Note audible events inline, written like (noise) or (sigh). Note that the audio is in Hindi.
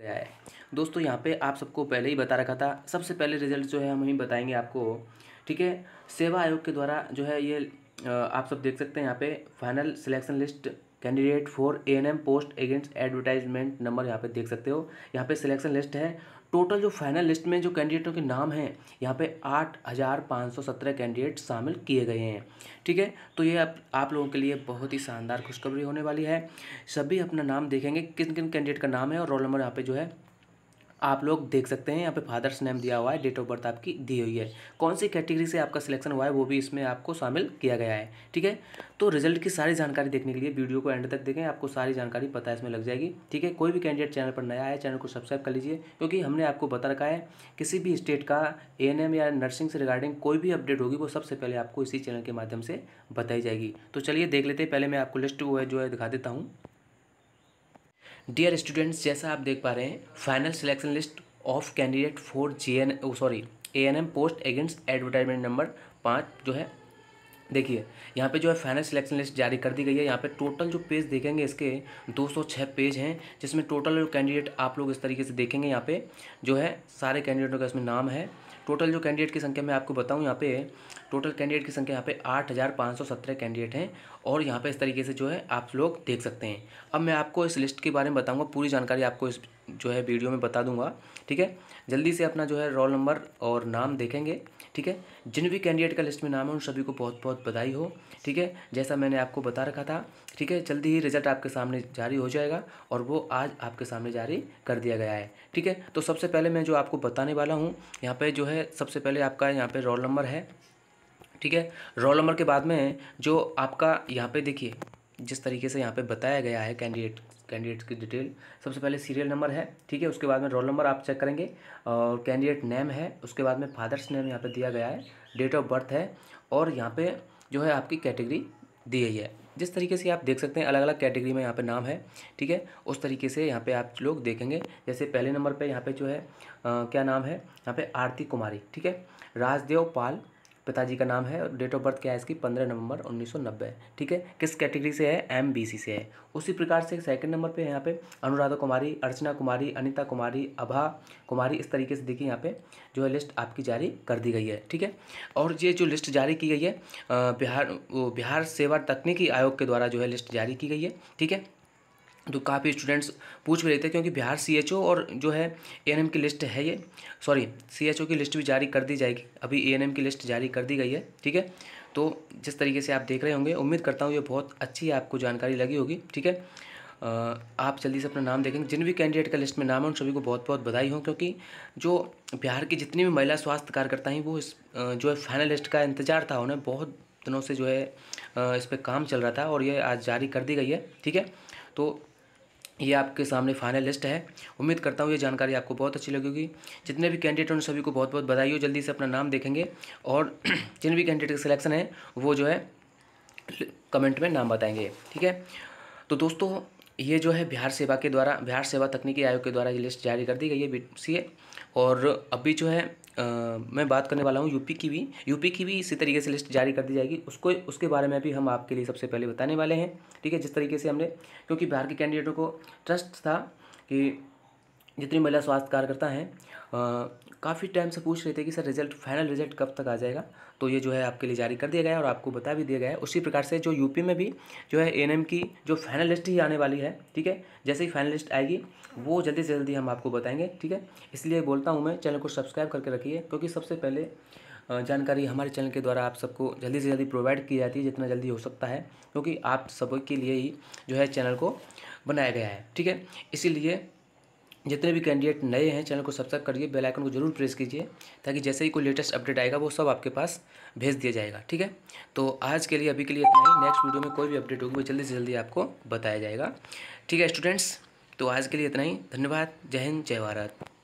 गया है दोस्तों यहाँ पे आप सबको पहले ही बता रखा था सबसे पहले रिजल्ट जो है हम ही बताएंगे आपको ठीक है सेवा आयोग के द्वारा जो है ये आप सब देख सकते हैं यहाँ पे final selection list candidate for A N M post against advertisement number यहाँ पे देख सकते हो यहाँ पे सिलेक्शन लिस्ट है टोटल जो फाइनल लिस्ट में जो कैंडिडेटों के नाम हैं यहाँ पे आठ हज़ार पाँच सौ सत्रह कैंडिडेट शामिल किए गए हैं ठीक है तो ये आप, आप लोगों के लिए बहुत ही शानदार खुशखबरी होने वाली है सभी अपना नाम देखेंगे किन किन कैंडिडेट का नाम है और रोल नंबर यहाँ पे जो है आप लोग देख सकते हैं यहाँ पे फादर्स नेम दिया हुआ है डेट ऑफ बर्थ आपकी दी हुई है कौन सी कैटेगरी से आपका सिलेक्शन हुआ है वो भी इसमें आपको शामिल किया गया है ठीक है तो रिजल्ट की सारी जानकारी देखने के लिए वीडियो को एंड तक देखें आपको सारी जानकारी पता इसमें लग जाएगी ठीक है कोई भी कैंडिडेट चैनल पर नया है चैनल को सब्सक्राइब कर लीजिए क्योंकि हमने आपको बता रखा है किसी भी स्टेट का ए या नर्सिंग से रिगार्डिंग कोई भी अपडेट होगी वो सबसे पहले आपको इसी चैनल के माध्यम से बताई जाएगी तो चलिए देख लेते हैं पहले मैं आपको लिस्ट वो है जो है दिखा देता हूँ डियर स्टूडेंट्स जैसा आप देख पा रहे हैं final selection list of candidate for G N sorry A N M post against advertisement number पाँच जो है देखिए यहाँ पे जो है फाइनल सिलेक्शन लिस्ट जारी कर दी गई है यहाँ पे टोटल जो पेज देखेंगे इसके 206 पेज हैं जिसमें टोटल कैंडिडेट आप लोग इस तरीके से देखेंगे यहाँ पे जो है सारे कैंडिडेटों का इसमें नाम है टोटल जो कैंडिडेट की संख्या मैं आपको बताऊँ यहाँ पे टोटल कैंडिडेट की संख्या यहाँ पे आठ हज़ार पाँच सौ सत्रह कैंडिडेट हैं और यहाँ पर इस तरीके से जो है आप लोग देख सकते हैं अब मैं आपको इस लिस्ट के बारे में बताऊँगा पूरी जानकारी आपको इस जो है वीडियो में बता दूंगा ठीक है जल्दी से अपना जो है रोल नंबर और नाम देखेंगे ठीक है जिन भी कैंडिडेट का लिस्ट में नाम है उन सभी को बहुत बहुत बधाई हो ठीक है जैसा मैंने आपको बता रखा था ठीक है जल्दी ही रिजल्ट आपके सामने जारी हो जाएगा और वो आज आपके सामने जारी कर दिया गया है ठीक है तो सबसे पहले मैं जो आपको बताने वाला हूँ यहाँ पर जो है सबसे पहले आपका यहाँ पर रोल नंबर है ठीक है रोल नंबर के बाद में जो आपका यहाँ पे देखिए जिस तरीके से यहाँ पे बताया गया है कैंडिडेट कैंडिडेट्स की डिटेल सबसे पहले सीरियल नंबर है ठीक है उसके बाद में रोल नंबर आप चेक करेंगे और कैंडिडेट नेम है उसके बाद में फादर्स नेम यहाँ पे दिया गया है डेट ऑफ बर्थ है और यहाँ पे जो है आपकी कैटेगरी दी गई है जिस तरीके से आप देख सकते हैं अलग अलग कैटेगरी में यहाँ पर नाम है ठीक है उस तरीके से यहाँ पर आप लोग देखेंगे जैसे पहले नंबर पर यहाँ पर जो है आ, क्या नाम है यहाँ पर आरती कुमारी ठीक है राजदेव पाल पिताजी का नाम है और डेट ऑफ बर्थ क्या है इसकी पंद्रह नवंबर नब्बे ठीक है किस कैटेगरी से है एम बी सी से है उसी प्रकार से सेकंड नंबर पे यहाँ पे अनुराधा कुमारी अर्चना कुमारी अनिता कुमारी अभा कुमारी इस तरीके से देखिए यहाँ पे जो है लिस्ट आपकी जारी कर दी गई है ठीक है और ये जो लिस्ट जारी की गई है बिहार वो बिहार सेवा तकनीकी आयोग के द्वारा जो है लिस्ट जारी की गई है ठीक है तो काफ़ी स्टूडेंट्स पूछ भी रहे थे क्योंकि बिहार सीएचओ और जो है एएनएम की लिस्ट है ये सॉरी सीएचओ की लिस्ट भी जारी कर दी जाएगी अभी एएनएम की लिस्ट जारी कर दी गई है ठीक है तो जिस तरीके से आप देख रहे होंगे उम्मीद करता हूँ ये बहुत अच्छी आपको जानकारी लगी होगी ठीक है आप जल्दी से अपना नाम देखेंगे जिन भी कैंडिडेट का लिस्ट में नाम है उन सभी को बहुत बहुत बधाई हो क्योंकि जो बिहार की जितनी भी महिला स्वास्थ्य कार्यकर्ता हैं वो इस जो है फाइनल लिस्ट का इंतजार था उन्हें बहुत दिनों से जो है इस पर काम चल रहा था और ये आज जारी कर दी गई है ठीक है तो ये आपके सामने फाइनल लिस्ट है उम्मीद करता हूँ ये जानकारी आपको बहुत अच्छी लगेगी जितने भी कैंडिडेट उन सभी को बहुत बहुत बधाई हो जल्दी से अपना नाम देखेंगे और (clears throat) जिन भी कैंडिडेट का सिलेक्शन है वो जो है कमेंट में नाम बताएंगे ठीक है तो दोस्तों ये जो है बिहार सेवा के द्वारा बिहार सेवा तकनीकी आयोग के द्वारा ये लिस्ट जारी कर दी गई है बी और अभी जो है मैं बात करने वाला हूँ यूपी की भी यूपी की भी इसी तरीके से लिस्ट जारी कर दी जाएगी उसको उसके बारे में भी हम आपके लिए सबसे पहले बताने वाले हैं ठीक है जिस तरीके से हमने क्योंकि बिहार के कैंडिडेटों को ट्रस्ट था कि जितनी महिला स्वास्थ्य कार्यकर्ता हैं काफ़ी टाइम से पूछ रहे थे कि सर रिजल्ट फाइनल रिजल्ट कब तक आ जाएगा तो ये जो है आपके लिए जारी कर दिया गया है और आपको बता भी दिया गया है उसी प्रकार से जो यूपी में भी जो है ए की जो फाइनल लिस्ट ही आने वाली है ठीक है जैसे ही फाइनल लिस्ट आएगी वो जल्दी से जल्दी हम आपको बताएंगे ठीक है इसलिए बोलता हूँ मैं चैनल को सब्सक्राइब करके रखिए क्योंकि सबसे पहले जानकारी हमारे चैनल के द्वारा आप सबको जल्दी से जल्दी प्रोवाइड की जाती है जितना जल्दी हो सकता है क्योंकि आप सबके लिए ही जो है चैनल को बनाया गया है ठीक है इसीलिए जितने भी कैंडिडेट नए हैं चैनल को सब्सक्राइब करिए बेल आइकन को जरूर प्रेस कीजिए ताकि जैसे ही कोई लेटेस्ट अपडेट आएगा वो सब आपके पास भेज दिया जाएगा ठीक है तो आज के लिए अभी के लिए इतना ही नेक्स्ट वीडियो में कोई भी अपडेट होगी वो जल्दी से जल्दी आपको बताया जाएगा ठीक है स्टूडेंट्स तो आज के लिए इतना ही धन्यवाद जय हिंद जय भारत